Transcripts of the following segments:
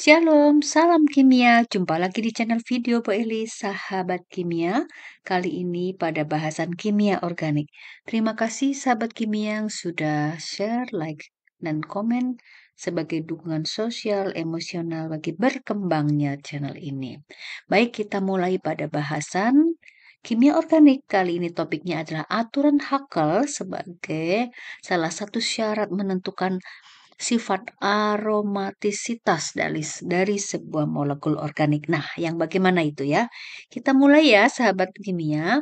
Shalom, salam kimia. Jumpa lagi di channel video Bu Eli, sahabat kimia. Kali ini pada bahasan kimia organik. Terima kasih sahabat kimia yang sudah share, like, dan komen sebagai dukungan sosial emosional bagi berkembangnya channel ini. Baik, kita mulai pada bahasan Kimia organik kali ini topiknya adalah aturan Hakel sebagai salah satu syarat menentukan sifat aromatisitas dari, dari sebuah molekul organik. Nah, yang bagaimana itu ya? Kita mulai ya, sahabat kimia.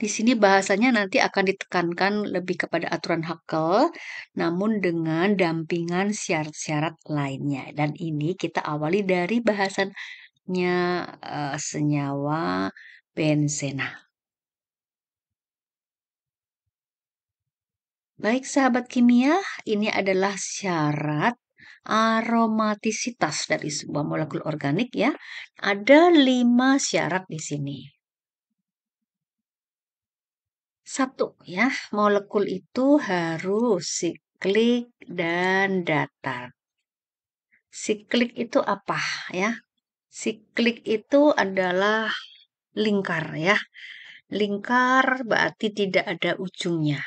Di sini bahasanya nanti akan ditekankan lebih kepada aturan Hakel, namun dengan dampingan syarat-syarat lainnya. Dan ini kita awali dari bahasannya uh, senyawa benzena. Baik sahabat kimia, ini adalah syarat aromatisitas dari sebuah molekul organik ya. Ada lima syarat di sini. Satu ya, molekul itu harus siklik dan datar. Siklik itu apa ya? Siklik itu adalah lingkar ya. Lingkar berarti tidak ada ujungnya.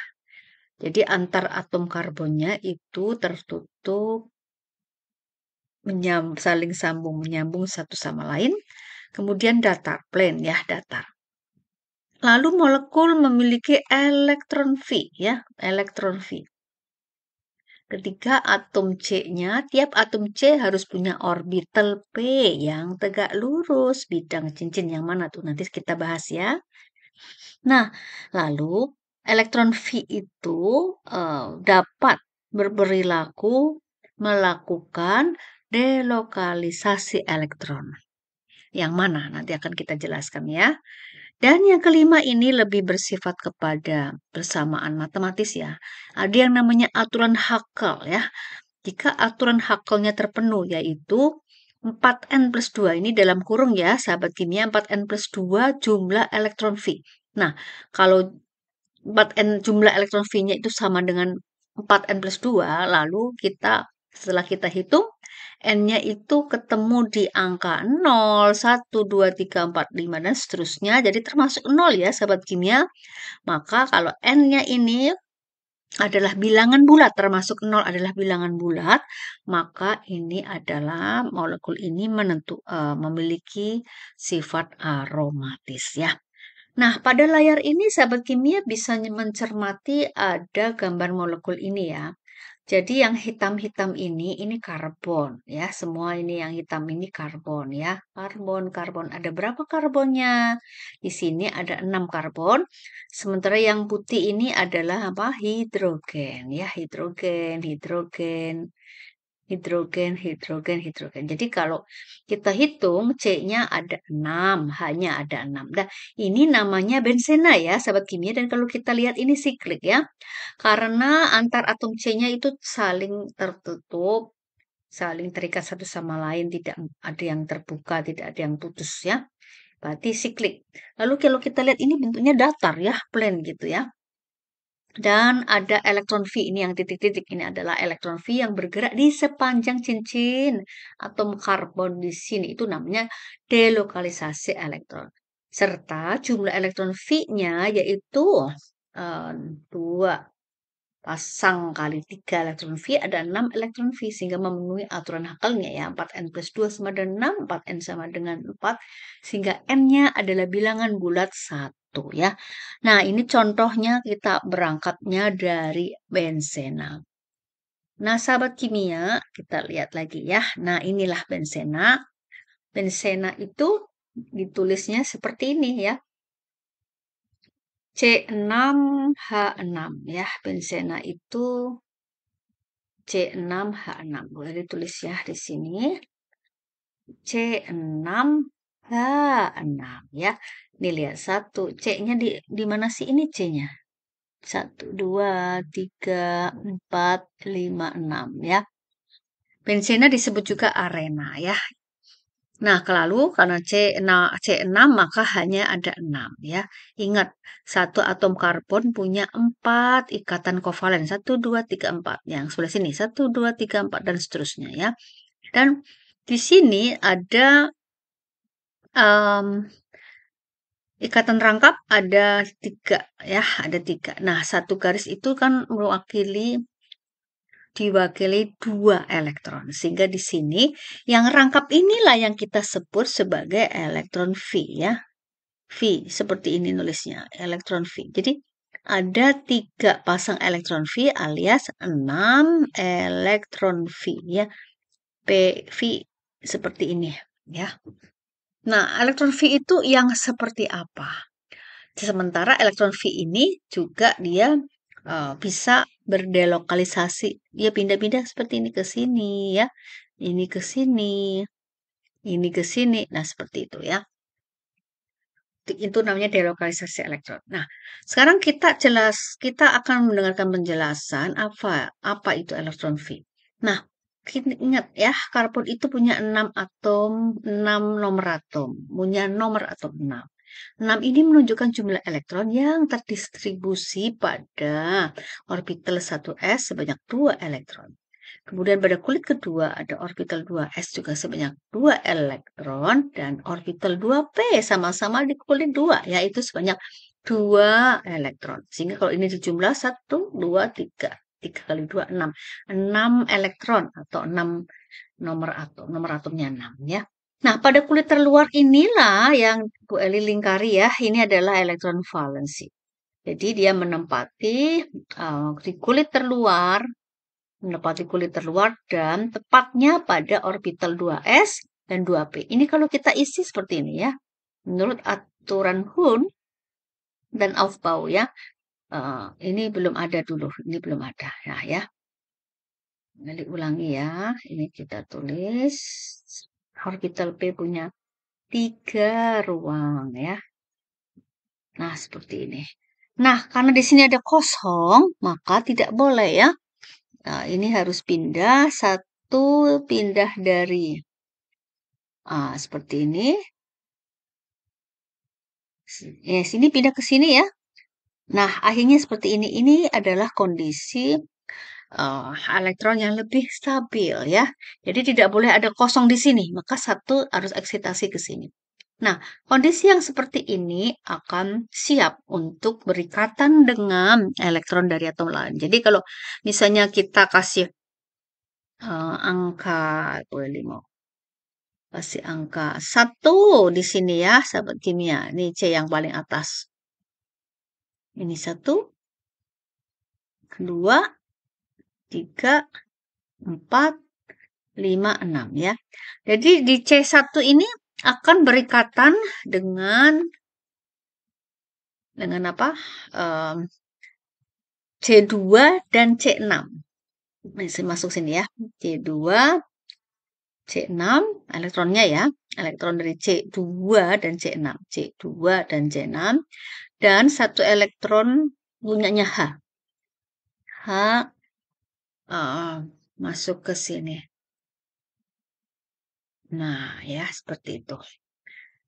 Jadi antar atom karbonnya itu tertutup menyam, saling sambung menyambung satu sama lain. Kemudian datar, plane ya, datar. Lalu molekul memiliki elektron V ya, elektron V. Ketiga atom C-nya, tiap atom C harus punya orbital P yang tegak lurus, bidang cincin yang mana tuh nanti kita bahas ya. Nah, lalu Elektron V itu uh, dapat berperilaku melakukan delokalisasi elektron. Yang mana nanti akan kita jelaskan ya. Dan yang kelima ini lebih bersifat kepada persamaan matematis ya. Ada yang namanya aturan Hakel ya. Jika aturan Hakelnya terpenuh yaitu 4N plus 2 ini dalam kurung ya sahabat kimia 4N plus 2 jumlah elektron V. Nah, kalau 4N jumlah elektron V-nya itu sama dengan 4N plus 2, lalu kita setelah kita hitung, N-nya itu ketemu di angka 0, 1, 2, 3, 4, 5, dan seterusnya. Jadi termasuk 0 ya, sahabat kimia. Maka kalau N-nya ini adalah bilangan bulat, termasuk 0 adalah bilangan bulat, maka ini adalah molekul ini menentu, uh, memiliki sifat aromatis ya. Nah, pada layar ini sahabat kimia bisa mencermati ada gambar molekul ini ya. Jadi yang hitam-hitam ini ini karbon ya. Semua ini yang hitam ini karbon ya. Karbon, karbon. Ada berapa karbonnya? Di sini ada 6 karbon. Sementara yang putih ini adalah apa? hidrogen ya, hidrogen, hidrogen hidrogen, hidrogen, hidrogen. Jadi kalau kita hitung C-nya ada 6, hanya ada 6. Nah, ini namanya bensena ya, sahabat kimia. Dan kalau kita lihat ini siklik ya. Karena antar atom C-nya itu saling tertutup, saling terikat satu sama lain, tidak ada yang terbuka, tidak ada yang putus ya. Berarti siklik. Lalu kalau kita lihat ini bentuknya datar ya, plan gitu ya. Dan ada elektron V ini yang titik-titik ini adalah elektron V yang bergerak di sepanjang cincin atom karbon di sini itu namanya delokalisasi elektron. Serta jumlah elektron V-nya yaitu eh, dua uh, pasang kali tiga elektron V ada 6 elektron V sehingga memenuhi aturan Hakelnya ya 4N plus 2 sama dengan 6 4N sama dengan 4 sehingga N-nya adalah bilangan bulat 1 itu ya. Nah, ini contohnya kita berangkatnya dari bensena. Nah, sahabat kimia, kita lihat lagi ya. Nah, inilah bensena. Bensena itu ditulisnya seperti ini ya. C6H6 ya. Bensena itu C6H6. Boleh ditulis ya di sini. C6H6 ya dilihat satu c-nya di di mana sih ini c-nya satu dua tiga empat lima enam ya bensinnya disebut juga arena ya nah kelalu karena c nah, c maka hanya ada enam ya ingat satu atom karbon punya empat ikatan kovalen satu dua tiga empat yang sebelah sini satu dua tiga empat dan seterusnya ya dan di sini ada um, Ikatan rangkap ada tiga, ya, ada tiga. Nah, satu garis itu kan mewakili diwakili dua elektron. Sehingga di sini yang rangkap inilah yang kita sebut sebagai elektron V ya. V seperti ini nulisnya, elektron V. Jadi ada tiga pasang elektron V alias enam elektron V ya. PV seperti ini ya. Nah, elektron V itu yang seperti apa? Sementara elektron V ini juga dia uh, bisa berdelokalisasi. Dia pindah-pindah seperti ini ke sini ya. Ini ke sini. Ini ke sini. Nah, seperti itu ya itu namanya delokalisasi elektron. Nah, sekarang kita jelas kita akan mendengarkan penjelasan apa apa itu elektron V. Nah, ingat ya, karbon itu punya 6 atom, 6 nomor atom, punya nomor atom 6. 6 ini menunjukkan jumlah elektron yang terdistribusi pada orbital 1s sebanyak 2 elektron. Kemudian pada kulit kedua ada orbital 2s juga sebanyak 2 elektron dan orbital 2p sama-sama di kulit 2 yaitu sebanyak 2 elektron. Sehingga kalau ini dijumlah 1, 2, 3 tiga kali dua enam enam elektron atau enam nomor atom. Nomor atomnya enam ya. Nah, pada kulit terluar inilah yang Bu Eli lingkari ya. Ini adalah elektron valensi. Jadi dia menempati uh, di kulit terluar, menempati kulit terluar dan tepatnya pada orbital 2s dan 2p. Ini kalau kita isi seperti ini ya. Menurut aturan Hund dan Aufbau ya, Uh, ini belum ada dulu, ini belum ada. Nah, ya ya. Nanti ulangi ya. Ini kita tulis orbital P punya tiga ruang ya. Nah, seperti ini. Nah, karena di sini ada kosong, maka tidak boleh ya. Nah, ini harus pindah satu pindah dari Nah, seperti ini. Ya, sini pindah ke sini ya. Nah, akhirnya seperti ini. Ini adalah kondisi, uh, elektron yang lebih stabil ya. Jadi tidak boleh ada kosong di sini, maka satu harus eksitasi ke sini. Nah, kondisi yang seperti ini akan siap untuk berikatan dengan elektron dari atom lain. Jadi kalau misalnya kita kasih, uh, angka boleh Pasti kasih angka satu di sini ya sahabat kimia, ini C yang paling atas. Ini satu, dua, tiga, empat, lima, enam ya. Jadi di C1 ini akan berikatan dengan dengan apa? Um, C2 dan C6. Masih masuk sini ya. C2, C6, elektronnya ya. Elektron dari C2 dan C6. C2 dan C6 dan satu elektron punyanya H. H uh, masuk ke sini. Nah, ya seperti itu.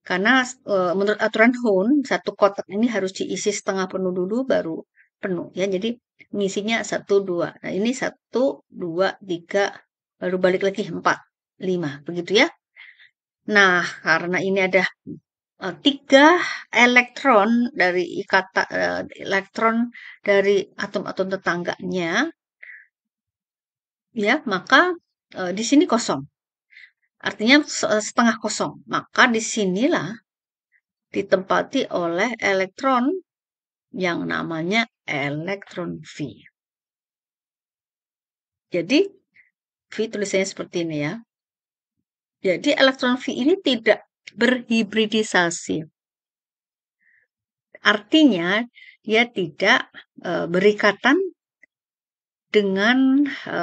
Karena uh, menurut aturan Hund, satu kotak ini harus diisi setengah penuh dulu baru penuh ya. Jadi ngisinya satu dua. Nah, ini satu dua tiga baru balik lagi empat lima begitu ya. Nah, karena ini ada Eh, tiga elektron dari ikata eh, elektron dari atom-atom tetangganya ya maka eh, di sini kosong artinya setengah kosong maka disinilah ditempati oleh elektron yang namanya elektron V jadi V tulisannya seperti ini ya jadi elektron V ini tidak berhibridisasi. Artinya, dia tidak e, berikatan dengan e,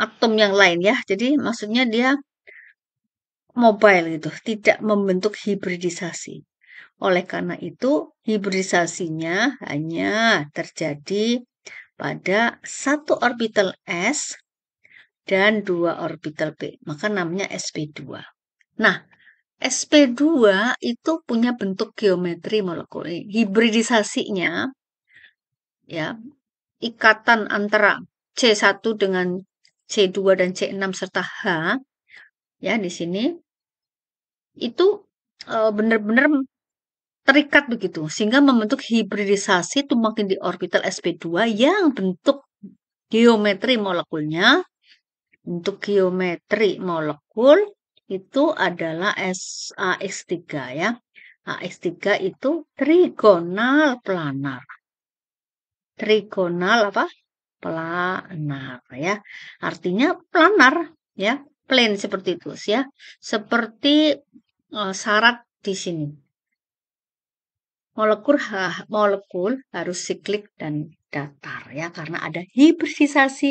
atom yang lain ya. Jadi maksudnya dia mobile gitu, tidak membentuk hibridisasi. Oleh karena itu, hibridisasinya hanya terjadi pada satu orbital S dan dua orbital P. Maka namanya sp2. Nah, sp2 itu punya bentuk geometri molekul. Hibridisasinya ya, ikatan antara C1 dengan C2 dan C6 serta H ya di sini itu e, benar-benar terikat begitu sehingga membentuk hibridisasi itu makin di orbital sp2 yang bentuk geometri molekulnya bentuk geometri molekul itu adalah AX3 ya. AX3 itu trigonal planar. Trigonal apa? Planar ya. Artinya planar ya, plane seperti itu ya. Seperti uh, syarat di sini molekul molekul harus siklik dan datar ya karena ada hibridisasi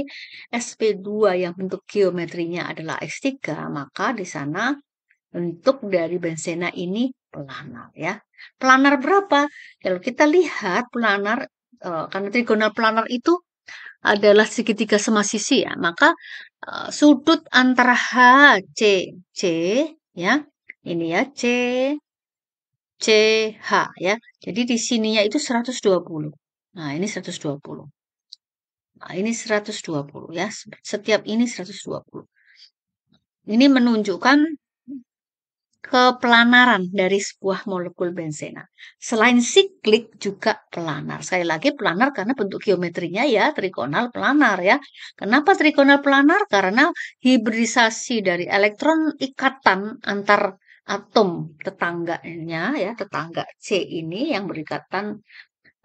sp2 yang bentuk geometrinya adalah x3 maka di sana bentuk dari bensena ini planar ya. Planar berapa? Kalau kita lihat planar e, karena trigonal planar itu adalah segitiga sama sisi ya, maka e, sudut antara H C C ya. Ini ya C CH ya. Jadi di sininya itu 120. Nah, ini 120. Nah, ini 120 ya. Setiap ini 120. Ini menunjukkan keplanaran dari sebuah molekul bensena. Selain siklik juga planar. Sekali lagi planar karena bentuk geometrinya ya trigonal planar ya. Kenapa trigonal planar? Karena hibridisasi dari elektron ikatan antar atom tetangganya ya tetangga C ini yang berikatan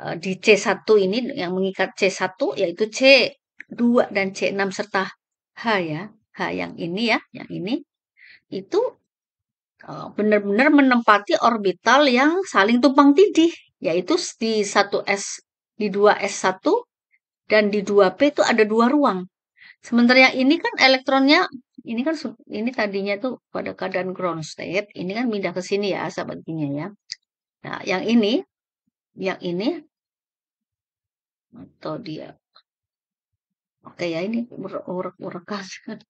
eh, di C1 ini yang mengikat C1 yaitu C2 dan C6 serta H ya H yang ini ya yang ini itu e, benar-benar menempati orbital yang saling tumpang tindih yaitu di 1S di 2S1 dan di 2P itu ada dua ruang Sementara yang ini kan elektronnya ini kan ini tadinya tuh pada keadaan ground state, ini kan pindah ke sini ya sepertinya ya. Nah, yang ini yang ini atau dia Oke ya ini urek-urekan.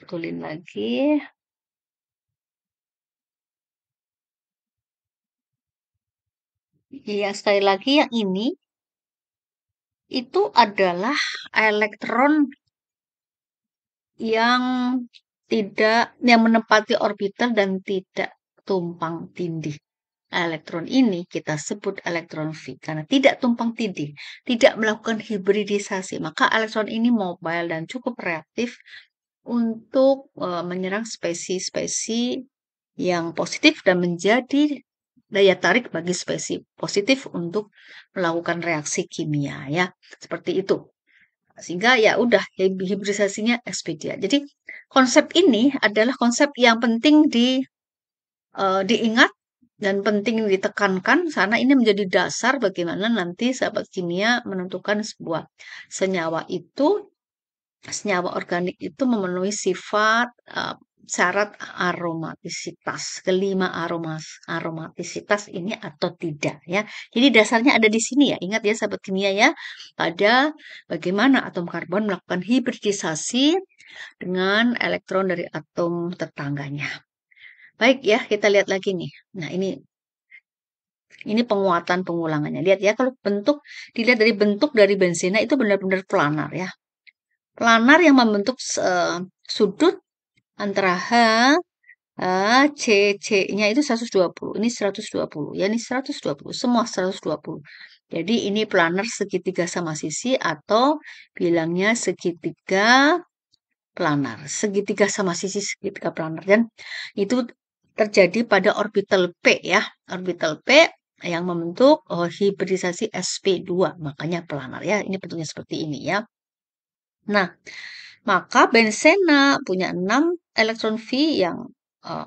Betulin lagi. Iya, sekali lagi yang ini itu adalah elektron yang tidak yang menempati orbital dan tidak tumpang tindih. Elektron ini kita sebut elektron V karena tidak tumpang tindih, tidak melakukan hibridisasi. Maka elektron ini mobile dan cukup reaktif untuk uh, menyerang spesies spesies yang positif dan menjadi daya tarik bagi spesi positif untuk melakukan reaksi kimia ya seperti itu sehingga ya udah hibridisasinya Expedia. Jadi konsep ini adalah konsep yang penting di uh, diingat dan penting ditekankan karena ini menjadi dasar bagaimana nanti sahabat kimia menentukan sebuah senyawa itu senyawa organik itu memenuhi sifat uh, syarat aromatisitas kelima aromas aromatisitas ini atau tidak ya jadi dasarnya ada di sini ya ingat ya sahabat kimia ya pada bagaimana atom karbon melakukan hibridisasi dengan elektron dari atom tetangganya baik ya kita lihat lagi nih nah ini ini penguatan pengulangannya lihat ya kalau bentuk dilihat dari bentuk dari bensinnya itu benar-benar planar ya planar yang membentuk uh, sudut antara H H C, C-nya itu 120. Ini 120. Ya, ini 120. Semua 120. Jadi ini planar segitiga sama sisi atau bilangnya segitiga planar. Segitiga sama sisi, segitiga planar. Dan itu terjadi pada orbital P ya. Orbital P yang membentuk oh, hibridisasi SP2. Makanya planar ya. Ini bentuknya seperti ini ya. Nah, maka bensena punya 6 elektron V yang uh,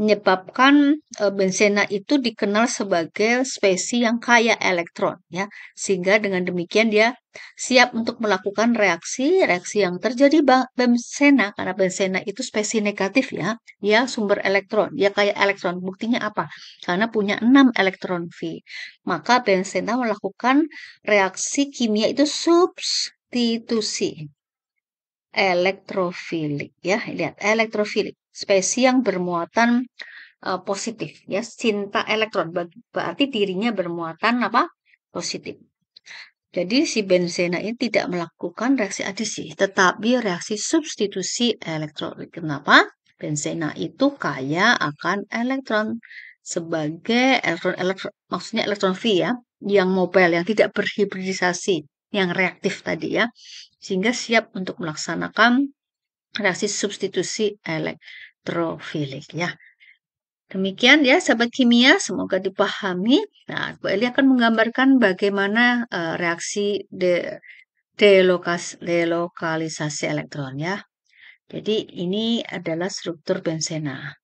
menyebabkan uh, eh, bensena itu dikenal sebagai spesies yang kaya elektron ya sehingga dengan demikian dia siap untuk melakukan reaksi reaksi yang terjadi bensena karena bensena itu spesies negatif ya dia sumber elektron dia kaya elektron buktinya apa karena punya 6 elektron V maka bensena melakukan reaksi kimia itu substitusi elektrofilik ya. Lihat elektrofilik, spesies yang bermuatan uh, positif ya, cinta elektron berarti dirinya bermuatan apa? positif. Jadi si benzena ini tidak melakukan reaksi adisi, tetapi reaksi substitusi elektrolit. Kenapa? Benzena itu kaya akan elektron sebagai elektron, elektron maksudnya elektron V ya, yang mobile, yang tidak berhibridisasi, yang reaktif tadi ya sehingga siap untuk melaksanakan reaksi substitusi elektrofilik ya. Demikian ya sahabat kimia, semoga dipahami. Nah, Bu Eli akan menggambarkan bagaimana uh, reaksi de delokas delokalisasi elektron ya. Jadi ini adalah struktur bensena.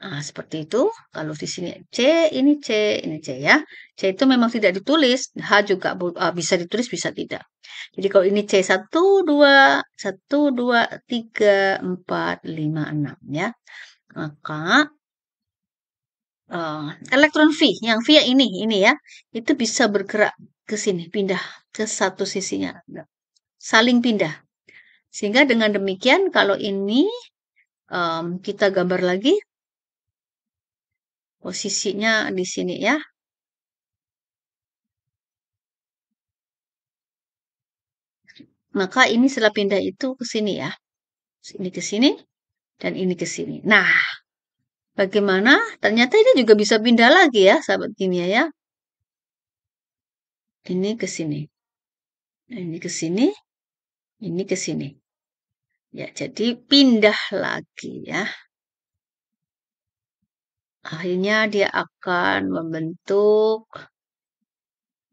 Nah, seperti itu. Kalau di sini C, ini C, ini C ya. C itu memang tidak ditulis. H juga uh, bisa ditulis, bisa tidak. Jadi kalau ini C 1, 2, 1, 2, 3, 4, 5, 6 ya. Maka uh, elektron V, yang V yang ini, ini ya. Itu bisa bergerak ke sini, pindah ke satu sisinya. Saling pindah. Sehingga dengan demikian kalau ini um, kita gambar lagi posisinya di sini ya. Maka ini setelah pindah itu ke sini ya. Ini ke sini dan ini ke sini. Nah, bagaimana? Ternyata ini juga bisa pindah lagi ya, sahabat kimia ya. Ini ke sini. Ini ke sini. Ini ke sini. Ya, jadi pindah lagi ya akhirnya dia akan membentuk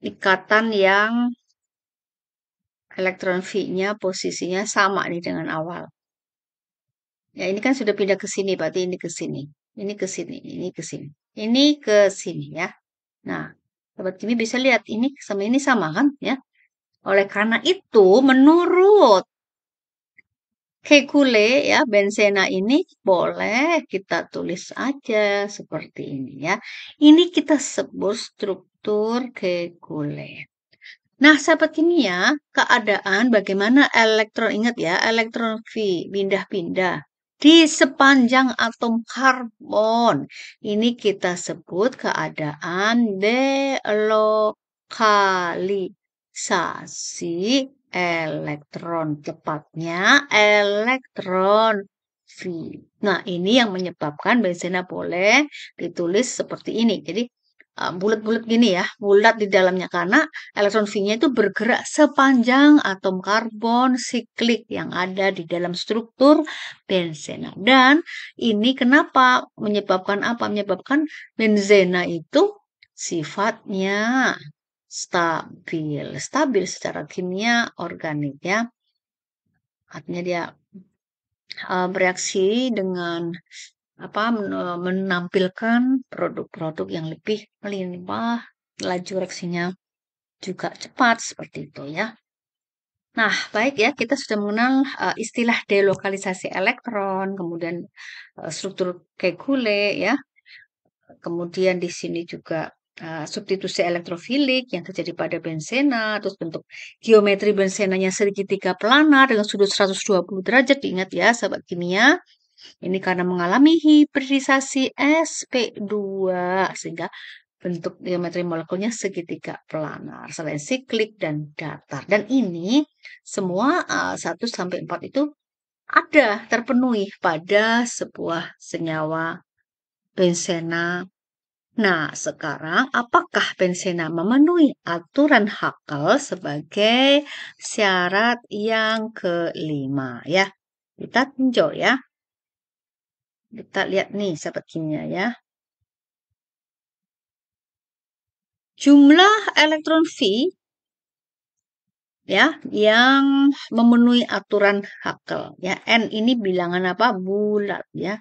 ikatan yang elektron V-nya posisinya sama nih dengan awal. Ya, ini kan sudah pindah ke sini, berarti ini ke sini. Ini ke sini, ini ke sini. Ini ke sini ya. Nah, sahabat kimia bisa lihat ini sama ini sama kan ya. Oleh karena itu, menurut Kekule ya bensena ini boleh kita tulis aja seperti ini ya. Ini kita sebut struktur kekule. Nah, sahabat ya keadaan bagaimana elektron ingat ya, elektron V pindah-pindah di sepanjang atom karbon. Ini kita sebut keadaan delokalisasi elektron, cepatnya, elektron V. Nah, ini yang menyebabkan benzena boleh ditulis seperti ini. Jadi, eh, bulat-bulat gini ya, bulat di dalamnya karena elektron V-nya itu bergerak sepanjang atom karbon siklik yang ada di dalam struktur benzena. Dan ini kenapa menyebabkan apa? Menyebabkan benzena itu sifatnya stabil. Stabil secara kimia organik ya. Artinya dia uh, bereaksi dengan apa menampilkan produk-produk yang lebih melimpah, laju reaksinya juga cepat seperti itu ya. Nah, baik ya, kita sudah mengenal uh, istilah delokalisasi elektron, kemudian uh, struktur kekule ya. Kemudian di sini juga Ah, substitusi elektrofilik yang terjadi pada bensena, terus bentuk geometri bensenanya segitiga planar dengan sudut 120 derajat, diingat ya sahabat kimia. Ini karena mengalami hibridisasi sp2 sehingga bentuk geometri molekulnya segitiga planar selain siklik dan datar. Dan ini semua uh, ah, 1 sampai 4 itu ada terpenuhi pada sebuah senyawa bensena Nah, sekarang apakah pensena memenuhi aturan Hakel sebagai syarat yang kelima ya? Kita tinjau ya. Kita lihat nih sahabat kimia ya. Jumlah elektron V ya yang memenuhi aturan Hakel ya. N ini bilangan apa? bulat ya.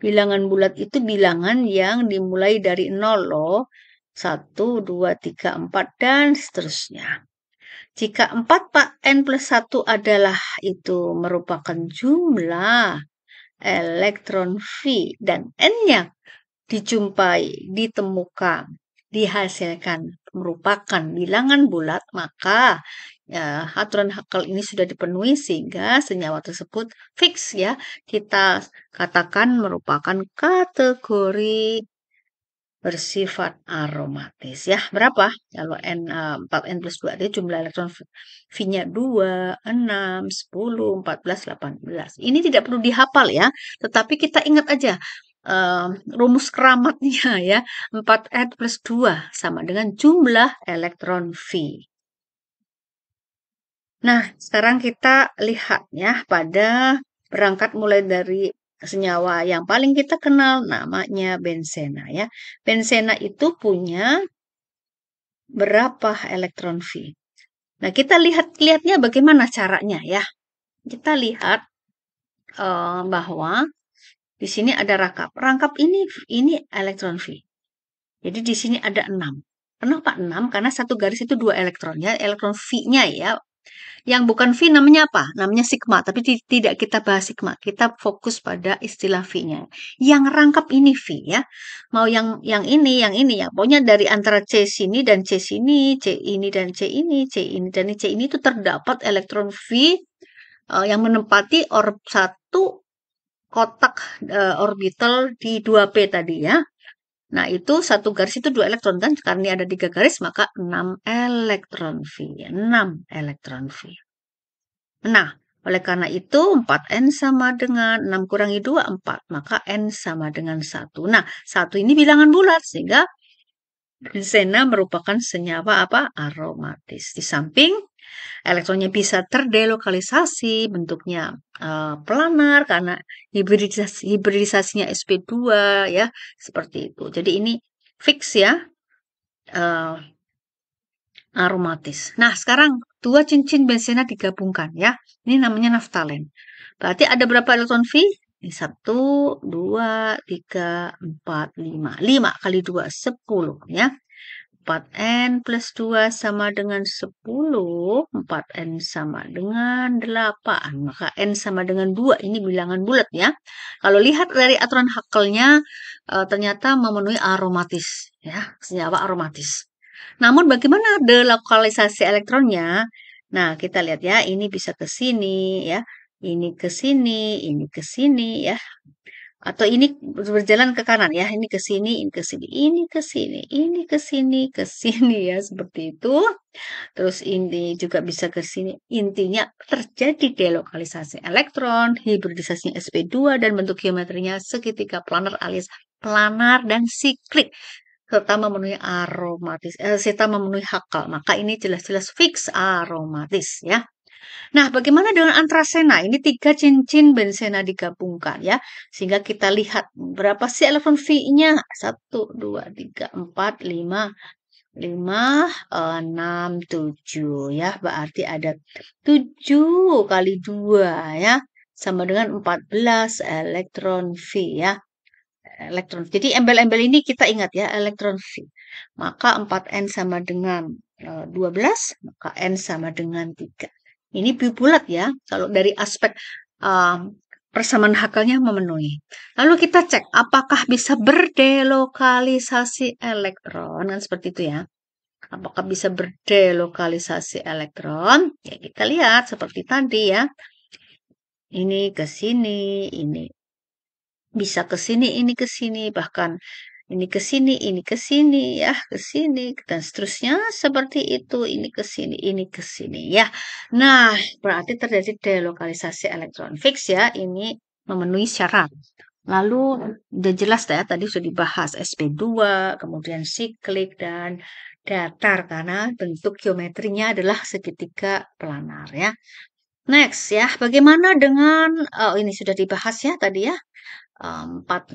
Bilangan bulat itu bilangan yang dimulai dari nol loh. 1, 2, 3, 4, dan seterusnya. Jika empat Pak N plus satu adalah itu merupakan jumlah elektron V dan N-nya dijumpai, ditemukan, dihasilkan merupakan bilangan bulat, maka ya, aturan hakal ini sudah dipenuhi sehingga senyawa tersebut fix ya kita katakan merupakan kategori bersifat aromatis ya. Berapa? Kalau N, 4N eh, plus 2 jumlah elektron V-nya 2, 6, 10, 14, 18. Ini tidak perlu dihafal ya, tetapi kita ingat aja um, rumus keramatnya ya. 4N plus 2 sama dengan jumlah elektron V. Nah, sekarang kita lihat ya pada berangkat mulai dari senyawa yang paling kita kenal namanya bensena ya. Bensena itu punya berapa elektron V. Nah, kita lihat lihatnya bagaimana caranya ya. Kita lihat eh, bahwa di sini ada rangkap. Rangkap ini ini elektron V. Jadi di sini ada 6. Kenapa 6? Karena satu garis itu dua elektronnya elektron V-nya ya, yang bukan V namanya apa? Namanya sigma, tapi tidak kita bahas sigma. Kita fokus pada istilah V-nya. Yang rangkap ini V ya. Mau yang yang ini, yang ini ya. Pokoknya dari antara C sini dan C sini, C ini dan C ini, C ini dan C ini itu terdapat elektron V uh, yang menempati orb satu kotak uh, orbital di 2P tadi ya. Nah, itu satu garis itu dua elektron kan? Karena ini ada tiga garis, maka enam elektron V. Ya, enam elektron V. Nah, oleh karena itu 4N sama dengan 6 kurangi 2, 4. Maka N sama dengan 1. Nah, satu ini bilangan bulat, sehingga Sena merupakan senyawa apa? Aromatis. Di samping Elektronnya bisa terdelokalisasi, bentuknya uh, eh, planar karena hibridisasi, hibridisasinya sp2 ya, seperti itu. Jadi ini fix ya, uh, aromatis. Nah, sekarang dua cincin benzena digabungkan ya. Ini namanya naftalen. Berarti ada berapa elektron V? Ini satu, dua, tiga, empat, lima lima kali dua sepuluh ya. 4N plus 2 sama dengan 10, 4N sama dengan 8, maka N sama dengan 2, ini bilangan bulat ya. Kalau lihat dari aturan hakelnya, e, ternyata memenuhi aromatis, ya, senyawa aromatis. Namun bagaimana delokalisasi elektronnya? Nah, kita lihat ya, ini bisa ke sini ya, ini ke sini, ini ke sini ya atau ini berjalan ke kanan ya, ini ke sini, ini ke sini, ini ke sini, ini ke sini, ke sini ya seperti itu. Terus ini juga bisa ke sini. Intinya terjadi delokalisasi elektron, hibridisasi sp2 dan bentuk geometrinya segitiga planar alias planar dan siklik serta memenuhi aromatis eh, serta memenuhi hakal. Maka ini jelas-jelas fix aromatis ya. Nah, bagaimana dengan antrasena? Ini tiga cincin bensena digabungkan ya. Sehingga kita lihat berapa sih elektron V-nya? satu dua tiga empat lima lima eh, enam tujuh ya. Berarti ada tujuh kali dua ya. Sama dengan empat belas elektron V ya. Elektron. Jadi embel-embel ini kita ingat ya, elektron V. Maka 4N sama dengan 12, eh, maka N sama dengan 3. Ini bulat ya, kalau dari aspek um, persamaan hakalnya memenuhi. Lalu kita cek apakah bisa berdelokalisasi elektron, kan seperti itu ya. Apakah bisa berdelokalisasi elektron? Ya kita lihat seperti tadi ya. Ini ke sini, ini bisa ke sini, ini ke sini, bahkan ini ke sini, ini ke sini, ya, ke sini, dan seterusnya seperti itu, ini ke sini, ini ke sini, ya. Nah, berarti terjadi delokalisasi elektron fix ya, ini memenuhi syarat. Lalu, udah jelas ya, tadi sudah dibahas SP2, kemudian siklik, dan datar, karena bentuk geometrinya adalah segitiga planar ya. Next ya, bagaimana dengan, oh, ini sudah dibahas ya tadi ya, empat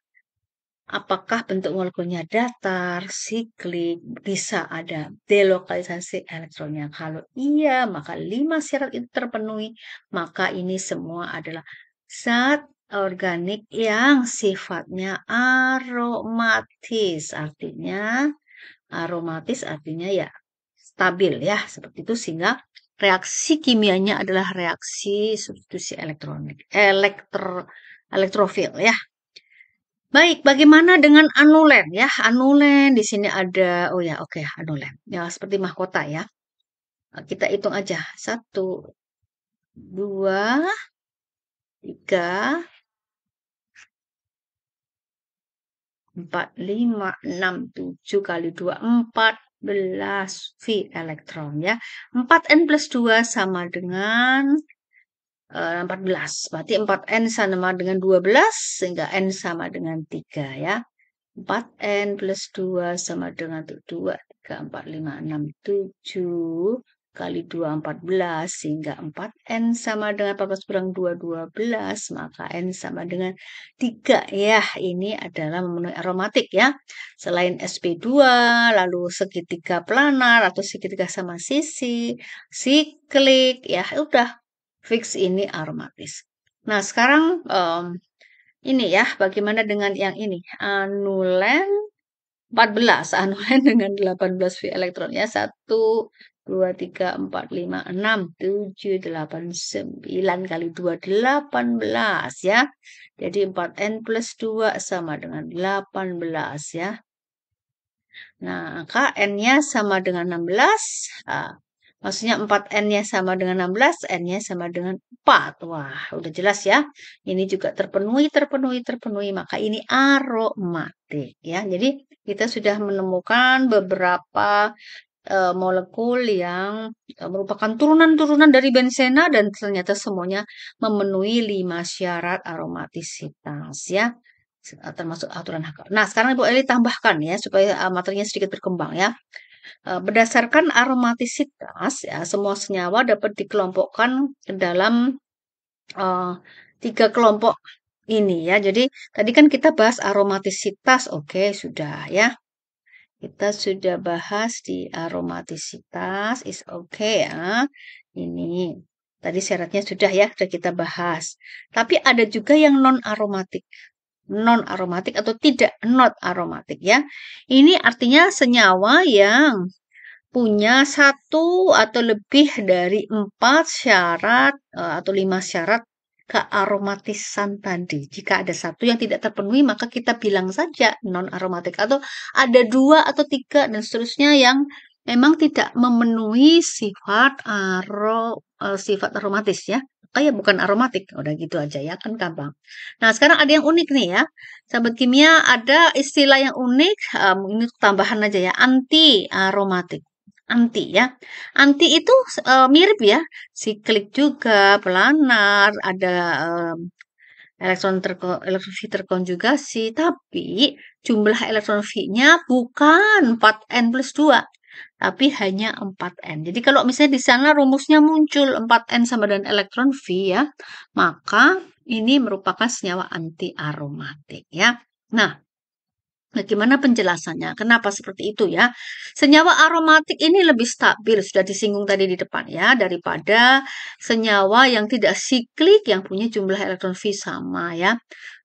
apakah bentuk molekulnya datar, iya. siklik, bisa ada delokalisasi elektronnya. Kalau iya, maka lima syarat itu terpenuhi, maka ini semua adalah zat organik yang sifatnya aromatis. Artinya aromatis artinya ya stabil ya, seperti itu sehingga reaksi kimianya adalah reaksi substitusi elektronik, elektro elektrofil ya Baik, bagaimana dengan anulen ya? Anulen di sini ada, oh ya, oke, okay, anulen. Ya, seperti mahkota ya. Kita hitung aja. Satu, dua, tiga, empat, lima, enam, tujuh kali dua, empat belas V elektron ya. Empat N plus dua sama dengan 14. Eh, Berarti 4N sama dengan 12, sehingga N sama dengan 3 ya. 4N plus 2 sama dengan 2, 3, 4, 5, 6, 7 kali 2, 14, sehingga 4N sama dengan 14 kurang 2, 12, maka N sama dengan 3. Ya, ini adalah memenuhi aromatik ya. Selain SP2, lalu segitiga planar atau segitiga sama sisi, siklik, ya udah fix ini aromatis. Nah, sekarang um, ini ya, bagaimana dengan yang ini? Anulen 14, anulen dengan 18 V elektron ya. 1, 2, 3, 4, 5, 6, 7, 8, 9 kali 2, 18 ya. Jadi 4N plus 2 sama dengan 18 ya. Nah, angka N-nya sama dengan 16. Maksudnya 4N-nya sama dengan 16, N-nya sama dengan 4. Wah, udah jelas ya. Ini juga terpenuhi, terpenuhi, terpenuhi. Maka ini aromatik ya. Jadi kita sudah menemukan beberapa uh, molekul yang uh, merupakan turunan-turunan dari bensena dan ternyata semuanya memenuhi lima syarat aromatisitas ya termasuk aturan hak. Nah, sekarang Ibu Eli tambahkan ya supaya eh, materinya sedikit berkembang ya. Eh, berdasarkan aromatisitas, ya, semua senyawa dapat dikelompokkan ke dalam uh, tiga kelompok ini ya. Jadi tadi kan kita bahas aromatisitas, oke sudah ya. Kita sudah bahas di aromatisitas, is oke okay, ya. Ini tadi syaratnya sudah ya, sudah kita bahas. Tapi ada juga yang non aromatik non aromatik atau tidak not aromatik ya. Ini artinya senyawa yang punya satu atau lebih dari empat syarat eh, atau lima syarat kearomatisan tadi. Jika ada satu yang tidak terpenuhi, maka kita bilang saja non aromatik atau ada dua atau tiga dan seterusnya yang memang tidak memenuhi sifat aro, eh, sifat aromatis ya. Oh ya bukan aromatik, udah gitu aja ya kan gampang. Nah sekarang ada yang unik nih ya, sahabat kimia ada istilah yang unik, um, ini tambahan aja ya anti aromatik anti ya. Anti itu uh, mirip ya, siklik juga, pelanar, ada um, elektron terko, elektron V terkonjugasi, tapi jumlah elektron V-nya bukan 4N plus 2, tapi hanya 4N. Jadi kalau misalnya di sana rumusnya muncul 4N sama dengan elektron V ya, maka ini merupakan senyawa anti aromatik ya. Nah, Bagaimana penjelasannya? Kenapa seperti itu ya? Senyawa aromatik ini lebih stabil, sudah disinggung tadi di depan ya, daripada senyawa yang tidak siklik yang punya jumlah elektron V sama ya.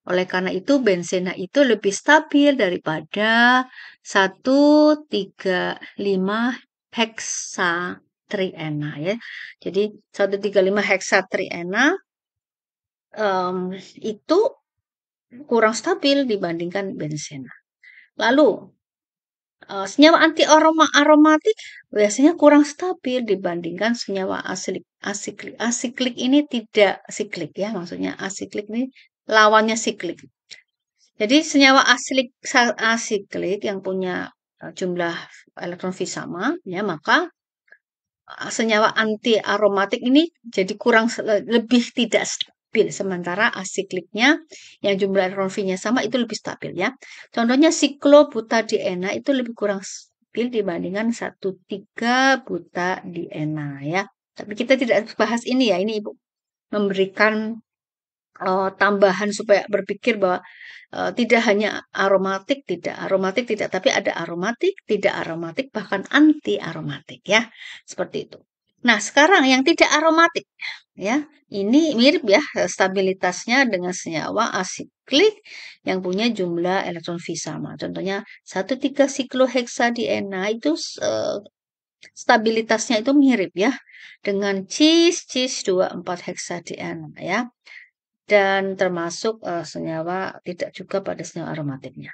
Oleh karena itu, bensena itu lebih stabil daripada 135 heksatriena ya. Jadi 135 heksatriena um, itu kurang stabil dibandingkan bensena. Lalu uh, senyawa anti aroma aromatik biasanya kurang stabil dibandingkan senyawa asiklik. Asiklik, asiklik ini tidak siklik ya, maksudnya asiklik ini lawannya siklik. Jadi senyawa asik asiklik ah, yang punya eh, jumlah elektron V sama, ya maka ah, senyawa anti aromatik ini jadi kurang lebih tidak stabil sementara asikliknya yang jumlah elektron V-nya sama itu lebih stabil ya. Contohnya siklobutadiena itu lebih kurang stabil dibandingkan 13 butadiena ya. Tapi kita tidak bahas ini ya, ini Ibu memberikan uh, tambahan supaya berpikir bahwa uh, tidak hanya aromatik, tidak aromatik, tidak, tapi ada aromatik, tidak aromatik, bahkan anti aromatik ya, seperti itu. Nah, sekarang yang tidak aromatik ya, ini mirip ya stabilitasnya dengan senyawa asiklik yang punya jumlah elektron V sama. Contohnya 13 sikloheksadiena itu uh, stabilitasnya itu mirip ya dengan cis cis 24 heksadiena ya dan termasuk uh, senyawa tidak juga pada senyawa aromatiknya.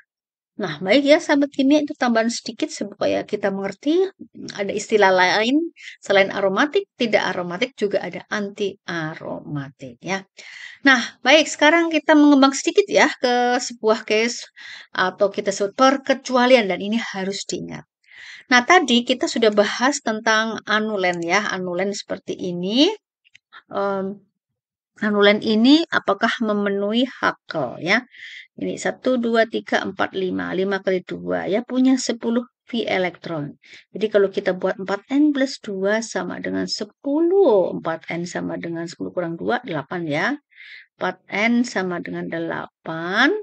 Nah, baik ya sahabat kimia itu tambahan sedikit supaya kita mengerti hmm, ada istilah lain selain aromatik, tidak aromatik juga ada anti aromatik ya. Nah, baik sekarang kita mengembang sedikit ya ke sebuah case atau kita sebut perkecualian dan ini harus diingat. Nah, tadi kita sudah bahas tentang anulen ya, anulen seperti ini. Um, Anulen ini apakah memenuhi hakel ya? Ini satu dua tiga empat lima lima kali dua ya punya sepuluh V elektron. Jadi kalau kita buat empat n plus dua sama dengan sepuluh empat n sama dengan sepuluh kurang dua delapan ya. empat n sama dengan delapan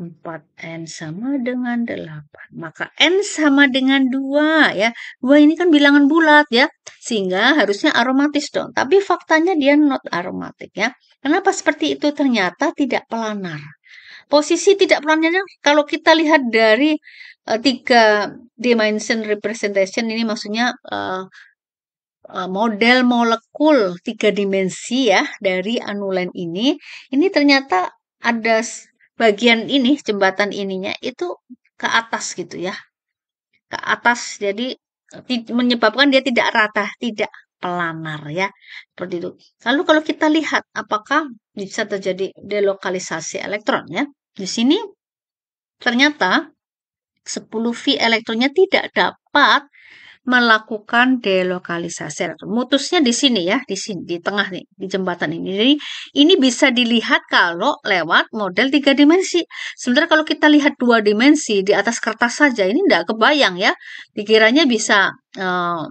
4N sama dengan 8. Maka N sama dengan 2 ya. 2 ini kan bilangan bulat ya. Sehingga harusnya aromatis dong. Tapi faktanya dia not aromatik ya. Kenapa seperti itu? Ternyata tidak planar. Posisi tidak planarnya kalau kita lihat dari uh, dimension representation ini maksudnya uh, model molekul tiga dimensi ya dari anulen ini ini ternyata ada bagian ini jembatan ininya itu ke atas gitu ya ke atas jadi menyebabkan dia tidak rata tidak pelanar ya seperti itu lalu kalau kita lihat apakah bisa terjadi delokalisasi elektron ya di sini ternyata 10 V elektronnya tidak dapat melakukan delokalisasi. Mutusnya di sini ya, di sini di tengah nih, di jembatan ini. Jadi ini bisa dilihat kalau lewat model tiga dimensi. Sebenarnya kalau kita lihat dua dimensi di atas kertas saja ini tidak kebayang ya. Dikiranya bisa uh,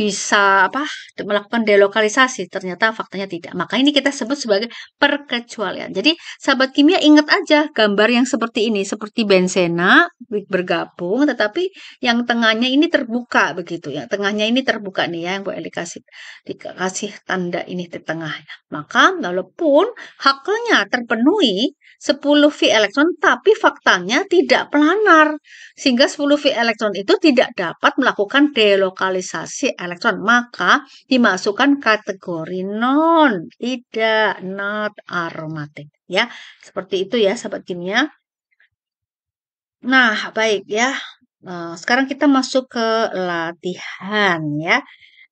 bisa apa melakukan delokalisasi ternyata faktanya tidak maka ini kita sebut sebagai perkecualian jadi sahabat kimia ingat aja gambar yang seperti ini seperti bensena bergabung tetapi yang tengahnya ini terbuka begitu ya tengahnya ini terbuka nih ya yang boleh dikasih dikasih tanda ini di tengah maka walaupun haknya terpenuhi 10 V elektron tapi faktanya tidak planar. Sehingga 10 V elektron itu tidak dapat melakukan delokalisasi elektron. Maka dimasukkan kategori non, tidak, not aromatic Ya, seperti itu ya sahabat kimia. Nah, baik ya. Eh, sekarang kita masuk ke latihan ya.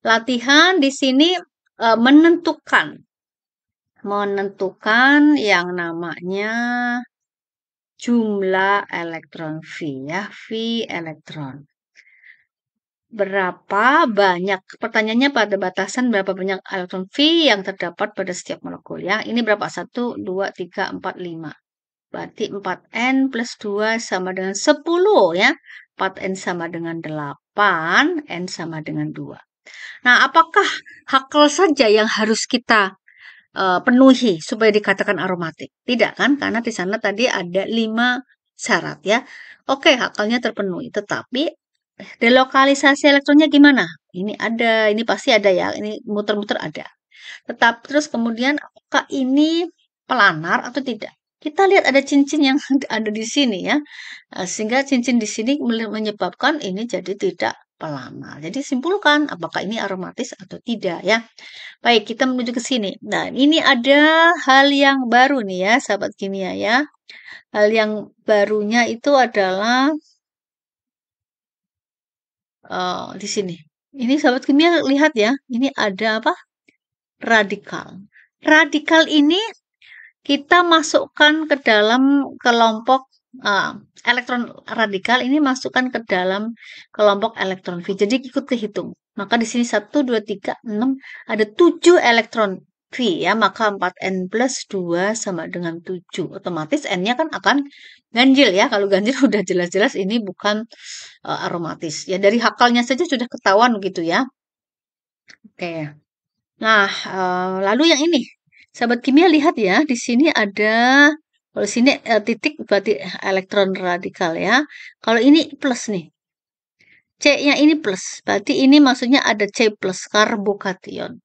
Latihan di sini eh, menentukan menentukan yang namanya jumlah elektron V ya, V elektron. Berapa banyak, pertanyaannya pada batasan berapa banyak elektron V yang terdapat pada setiap molekul ya. Ini berapa? 1, 2, 3, 4, 5. Berarti 4N plus 2 sama dengan 10 ya. 4N sama dengan 8, N sama dengan 2. Nah, apakah hakel saja yang harus kita Eh, penuhi supaya dikatakan aromatik. Tidak kan? Karena di sana tadi ada lima syarat ya. Oke, hakalnya terpenuhi. Tetapi eh, delokalisasi elektronnya gimana? Ini ada, ini pasti ada ya. Ini muter-muter ada. Tetap terus kemudian apakah ini pelanar atau tidak? Kita lihat ada cincin yang ada di sini ya. Eh, sehingga cincin di sini menyebabkan ini jadi tidak pelamar. Jadi simpulkan apakah ini aromatis atau tidak ya. Baik, kita menuju ke sini. Nah, ini ada hal yang baru nih ya, sahabat kimia ya. Hal yang barunya itu adalah uh, di sini. Ini sahabat kimia lihat ya, ini ada apa? Radikal. Radikal ini kita masukkan ke dalam kelompok uh, elektron radikal ini masukkan ke dalam kelompok elektron V. Jadi ikut kehitung. Maka di sini 1, 2, 3, 6, ada 7 elektron V ya. Maka 4N plus 2 sama dengan 7. Otomatis N-nya kan akan ganjil ya. Kalau ganjil udah jelas-jelas ini bukan uh, aromatis. Ya dari hakalnya saja sudah ketahuan gitu ya. Oke. Nah, uh, lalu yang ini. Sahabat kimia lihat ya, di sini ada kalau sini, eee, titik berarti elektron radikal ya. Kalau ini plus nih. C-nya ini plus, berarti ini maksudnya ada C+ plus karbokation.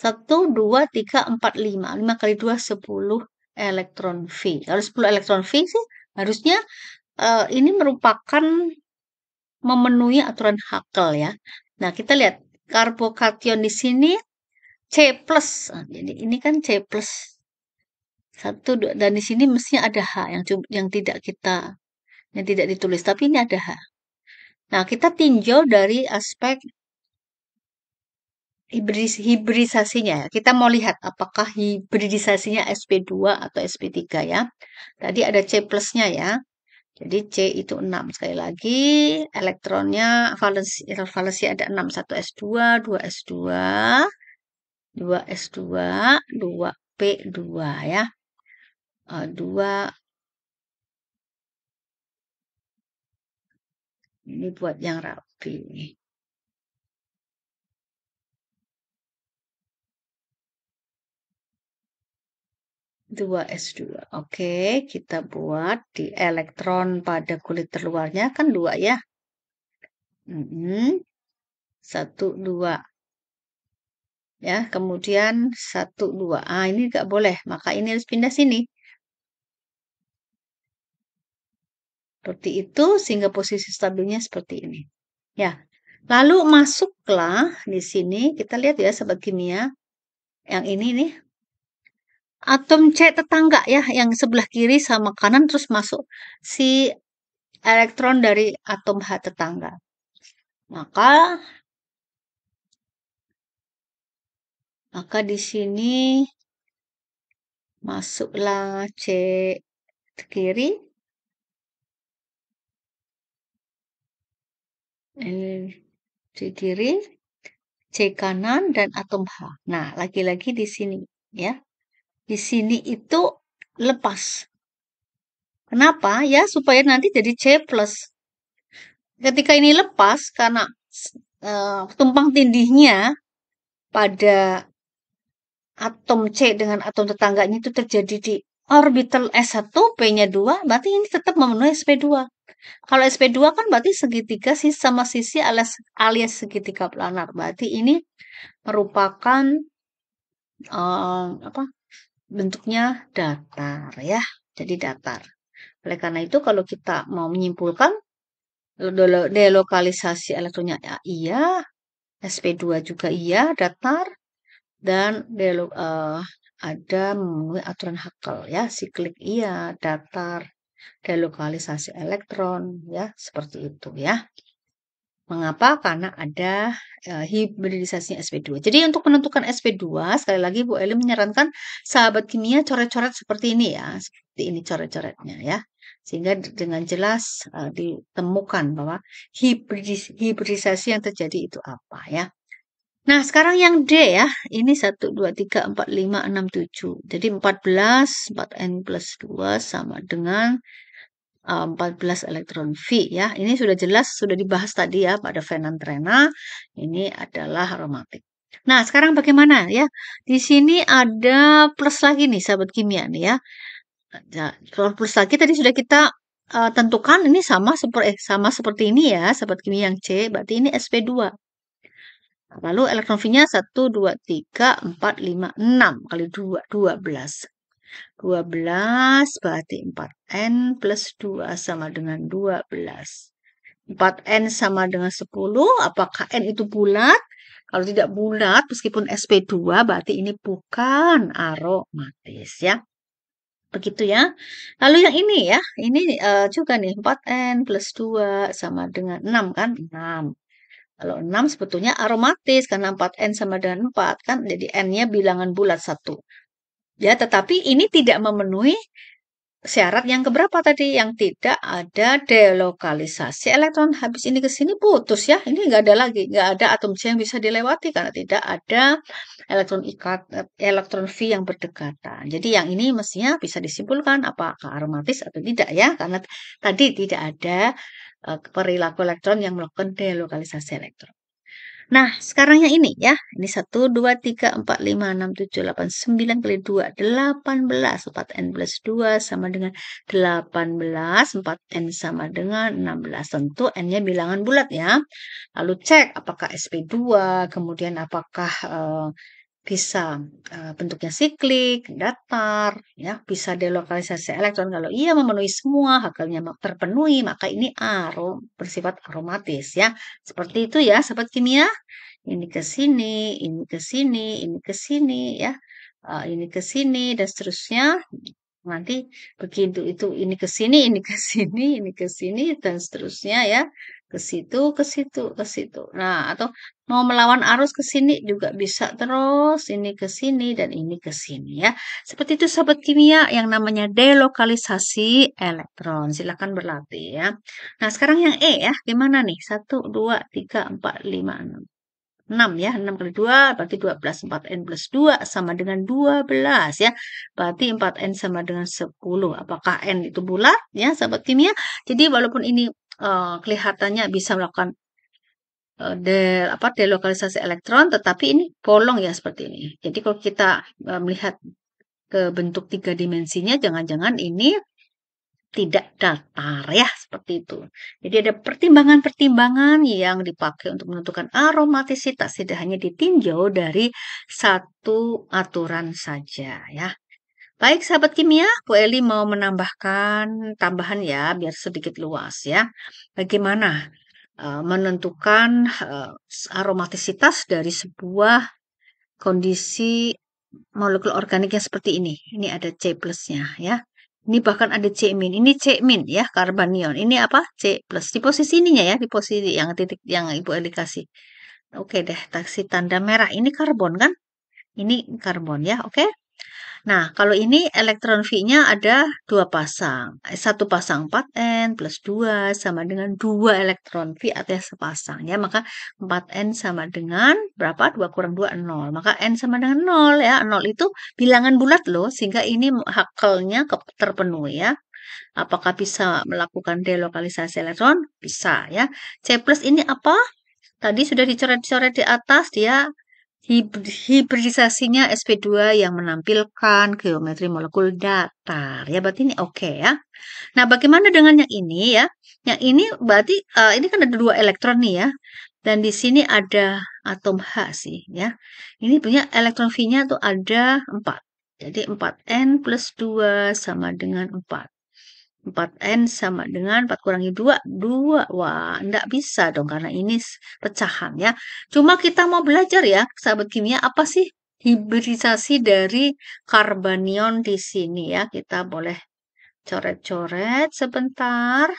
1, 2, 3, 4, 5. 5 kali 2, 10 elektron V. Kalau 10 elektron V sih harusnya, eee, ini merupakan memenuhi aturan Hubble ya. Nah, kita lihat karbokation di sini C+, plus. Nah, jadi ini kan C+. plus. Satu dua, dan di sini mestinya ada H yang yang tidak kita yang tidak ditulis, tapi ini ada H. Nah, kita tinjau dari aspek hibris, hibrisasinya ya. Kita mau lihat apakah hibridisasinya SP2 atau SP3 ya. Tadi ada C plusnya ya. Jadi C itu 6 sekali lagi. Elektronnya valensi, valensi ada 6. 1 S2, 2 S2, 2 S2, 2 P2 ya dua ini buat yang rapi dua S2. Oke, kita buat di elektron pada kulit terluarnya kan dua ya. Satu, dua. Ya, kemudian satu, dua. Ah, ini nggak boleh. Maka ini harus pindah sini. Seperti itu sehingga posisi stabilnya seperti ini. Ya. Lalu masuklah di sini kita lihat ya sahabat kimia ya, yang ini nih atom C tetangga ya yang sebelah kiri sama kanan terus masuk si elektron dari atom H tetangga. Maka maka di sini masuklah C kiri C kiri, C kanan, dan atom H. Nah, lagi-lagi di sini ya. Di sini itu lepas. Kenapa? Ya, supaya nanti jadi C plus. Ketika ini lepas, karena uh, tumpang tindihnya pada atom C dengan atom tetangganya itu terjadi di orbital S1, P-nya 2, berarti ini tetap memenuhi SP2. Kalau SP2 kan berarti segitiga sih sama sisi alias, alias segitiga planar. Berarti ini merupakan um, apa bentuknya datar ya. Jadi datar. Oleh karena itu kalau kita mau menyimpulkan delokalisasi elektronnya ya, iya, SP2 juga iya datar dan delo, uh, ada memenuhi aturan Hakel ya, siklik iya, datar delokalisasi elektron ya seperti itu ya. Mengapa? Karena ada e, hibridisasi sp2. Jadi untuk menentukan sp2 sekali lagi Bu Eli menyarankan sahabat kimia coret-coret seperti ini ya, seperti ini coret-coretnya ya. Sehingga dengan jelas e, ditemukan bahwa hibridis, hibridisasi yang terjadi itu apa ya. Nah, sekarang yang D ya. Ini 1, 2, 3, 4, 5, 6, 7. Jadi 14, 4N plus 2 sama dengan 14 eh, elektron V ya. Ini sudah jelas, sudah dibahas tadi ya pada fenantrena. Ini adalah aromatik. Nah, sekarang bagaimana ya? Di sini ada plus lagi nih sahabat kimia nih ya. Nah, plus lagi tadi sudah kita uh, tentukan ini sama seperti eh, sama seperti ini ya, sahabat kimia yang C, berarti ini SP2. Lalu elektron V-nya 1, 2, 3, 4, 5, 6 kali 2, 12. 12 berarti 4N plus 2 sama dengan 12. 4N sama dengan 10, apakah N itu bulat? Kalau tidak bulat, meskipun SP2, berarti ini bukan aromatis ya. Begitu ya. Lalu yang ini ya, ini uh, juga nih 4N plus 2 sama dengan 6 kan? 6. Kalau 6 sebetulnya aromatis karena 4N sama dengan 4 kan jadi N-nya bilangan bulat satu. Ya, tetapi ini tidak memenuhi syarat yang keberapa tadi yang tidak ada delokalisasi elektron habis ini ke sini putus ya ini nggak ada lagi nggak ada atom C yang bisa dilewati karena tidak ada elektron ikat eh, elektron V yang berdekatan jadi yang ini mestinya bisa disimpulkan apakah aromatis atau tidak ya karena tadi tidak ada E, perilaku elektron yang melakukan delokalisasi elektron. Nah, sekarang yang ini ya. Ini 1, 2, 3, 4, 5, 6, 7, 8, 9 kali 2. 18. 4N plus 2 sama dengan 18. 4N sama dengan 16. Tentu N-nya bilangan bulat ya. Lalu cek apakah SP2, kemudian apakah uh, bisa uh, bentuknya siklik, datar, ya, bisa delokalisasi elektron. Kalau ia memenuhi semua hakalnya terpenuhi, maka ini arom bersifat aromatis ya. Seperti itu ya, sobat kimia. Ini ke sini, ini ke sini, ini ke sini ya. Uh, ini ke sini dan seterusnya. Nanti begitu itu ini ke sini, ini ke sini, ini ke sini dan seterusnya ya ke situ, ke situ, ke situ. Nah, atau mau melawan arus ke sini juga bisa terus ini ke sini dan ini ke sini ya. Seperti itu sobat kimia yang namanya delokalisasi elektron. Silahkan berlatih ya. Nah, sekarang yang E ya, gimana nih? 1 2 3 4 5 6. 6 ya, 6 kali 2 berarti 12, 4N plus 2 sama dengan 12 ya. Berarti 4N sama dengan 10. Apakah N itu bulat ya sahabat kimia? Jadi walaupun ini uh, kelihatannya bisa melakukan uh, de, apa delokalisasi elektron, tetapi ini bolong ya seperti ini. Jadi kalau kita uh, melihat ke bentuk tiga dimensinya, jangan-jangan ini tidak datar ya seperti itu. Jadi ada pertimbangan-pertimbangan yang dipakai untuk menentukan aromatisitas tidak hanya ditinjau dari satu aturan saja ya. Baik, sahabat kimia, Bu Eli mau menambahkan tambahan ya, biar sedikit luas ya. Bagaimana uh, menentukan uh, aromatisitas dari sebuah kondisi molekul organik yang seperti ini. Ini ada C plusnya ya. Ini bahkan ada C min. Ini C min ya, karbanion. Ini apa? C plus. Di posisi ininya ya, di posisi yang titik yang Ibu Eli kasih. Oke deh, taksi tanda merah. Ini karbon kan? Ini karbon ya, oke? Nah, kalau ini elektron V-nya ada dua pasang. Satu pasang 4N plus 2 sama dengan dua elektron V atau sepasang. ya Maka 4N sama dengan berapa? 2 kurang 2, 0. Maka N sama dengan 0. Ya. 0 itu bilangan bulat loh, sehingga ini hakelnya terpenuhi ya. Apakah bisa melakukan delokalisasi elektron? Bisa ya. C plus ini apa? Tadi sudah dicoret-coret di atas, dia hibridisasinya SP2 yang menampilkan geometri molekul datar. Ya, berarti ini oke okay, ya. Nah, bagaimana dengan yang ini ya? Yang ini berarti uh, ini kan ada dua elektron nih ya. Dan di sini ada atom H sih ya. Ini punya elektron V-nya tuh ada 4. Jadi 4N plus 2 sama dengan 4. 4N sama dengan 4 kurangi 2, 2. Wah, enggak bisa dong karena ini pecahan ya. Cuma kita mau belajar ya, sahabat kimia, apa sih hibridisasi dari karbanion di sini ya. Kita boleh coret-coret sebentar.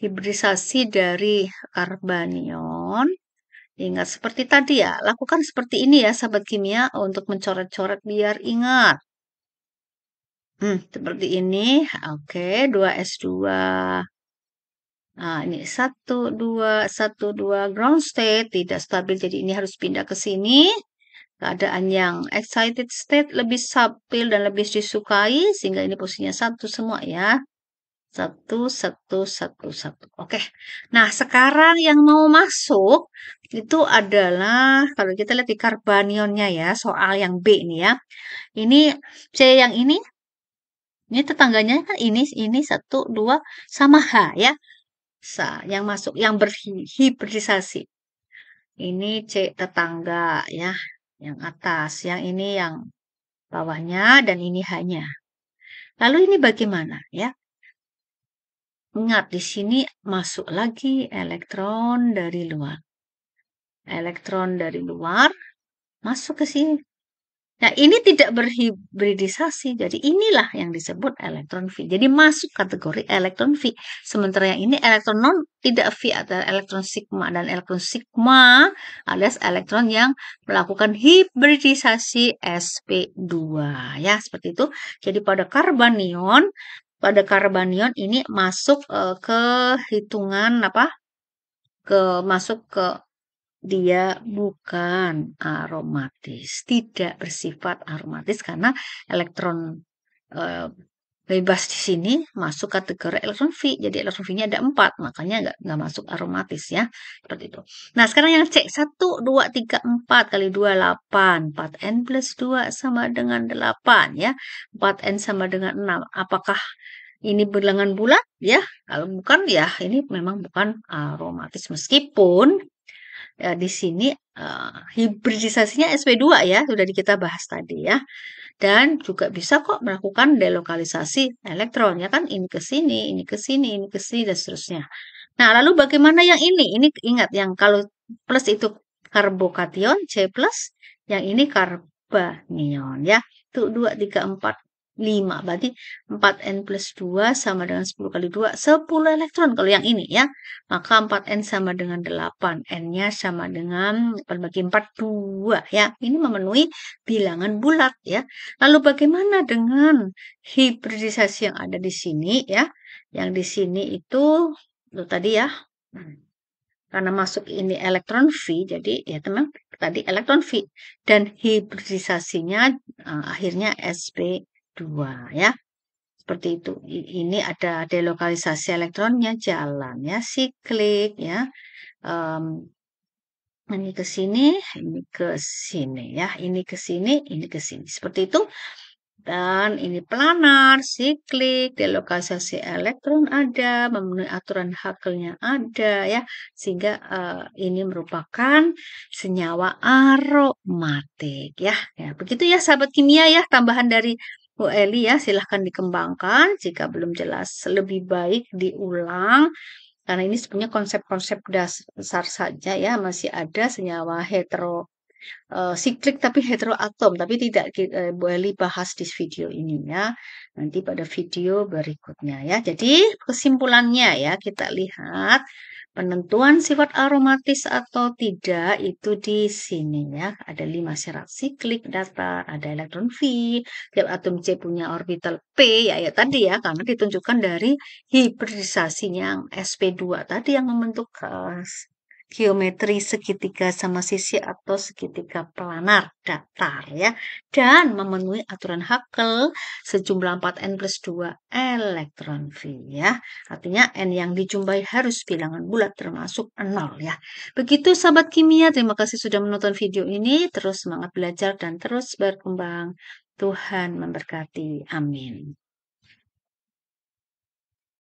Hibridisasi dari karbanion. Ingat seperti tadi ya, lakukan seperti ini ya sahabat kimia untuk mencoret-coret biar ingat. Hmm, seperti ini. Oke, 2S2. Nah, ini 1, 2, 1, 2 ground state tidak stabil. Jadi ini harus pindah ke sini. Keadaan yang excited state lebih stabil dan lebih disukai. Sehingga ini posisinya satu semua ya. Satu, satu, satu, satu. Oke. Nah, sekarang yang mau masuk itu adalah, kalau kita lihat di karbanionnya ya, soal yang B ini ya. Ini C yang ini ini tetangganya kan ini ini satu dua sama H ya. Sa yang masuk yang berhibridisasi. Ini C tetangga ya, yang atas, yang ini yang bawahnya dan ini hanya. Lalu ini bagaimana ya? Ingat di sini masuk lagi elektron dari luar. Elektron dari luar masuk ke sini. Nah, ini tidak berhibridisasi. Jadi inilah yang disebut elektron V. Jadi masuk kategori elektron V. Sementara yang ini elektron non tidak V atau elektron sigma dan elektron sigma alias elektron yang melakukan hibridisasi sp2 ya, seperti itu. Jadi pada karbanion pada karbanion ini masuk uh, ke hitungan apa? ke masuk ke dia iya. bukan aromatis, tidak bersifat aromatis karena elektron e, bebas di sini masuk kategori elektron V. Jadi elektron V-nya ada 4, makanya nggak, nggak masuk aromatis ya. Seperti itu. Nah, sekarang yang cek 1, 2, 3, 4 kali 2, 8. 4N plus 2 sama dengan 8 ya. 4N sama dengan 6. Apakah ini berlengan bulat ya kalau bukan ya ini memang bukan aromatis meskipun ya, di sini uh, hibridisasinya SP2 ya, sudah kita bahas tadi ya. Dan juga bisa kok melakukan delokalisasi elektron ya kan ini ke sini, ini ke sini, ini ke sini dan seterusnya. Nah, lalu bagaimana yang ini? Ini ingat yang kalau plus itu karbokation C+, yang ini karbanion ya. Itu dua tiga empat 5. Berarti 4N plus 2 sama dengan 10 kali 2, 10 elektron kalau yang ini ya. Maka 4N sama dengan 8. N-nya sama dengan 4 bagi 4, 2 ya. Ini memenuhi bilangan bulat ya. Lalu bagaimana dengan hibridisasi yang ada di sini ya. Yang di sini itu, itu tadi ya. Hmm. Karena masuk ini elektron V, jadi ya teman, tadi elektron V. Dan hibridisasinya uh, akhirnya SP 2 ya. Seperti itu. Ini ada delokalisasi elektronnya jalan ya, siklik ya. Um, ini ke sini, ini ke sini ya, ini ke sini, ini ke sini. Seperti itu. Dan ini planar, siklik, delokalisasi elektron ada, memenuhi aturan Hakelnya ada ya, sehingga uh, ini merupakan senyawa aromatik ya. ya. Begitu ya sahabat kimia ya tambahan dari Bu Eli ya, silahkan dikembangkan. Jika belum jelas, lebih baik diulang. Karena ini sebenarnya konsep-konsep dasar saja ya, masih ada senyawa hetero uh, siklik tapi heteroatom tapi tidak uh, boleh bahas di video ini ya nanti pada video berikutnya ya jadi kesimpulannya ya kita lihat penentuan sifat aromatis atau tidak itu di sini ya. Ada lima syarat siklik datar, ada elektron V, tiap atom C punya orbital P ya, ya tadi ya karena ditunjukkan dari hibridisasinya yang sp2 tadi yang membentuk uh, geometri segitiga sama sisi atau segitiga planar datar ya dan memenuhi aturan Hubble sejumlah 4n plus 2 elektron V ya artinya n yang dijumpai harus bilangan bulat termasuk 0 ya begitu sahabat kimia terima kasih sudah menonton video ini terus semangat belajar dan terus berkembang Tuhan memberkati amin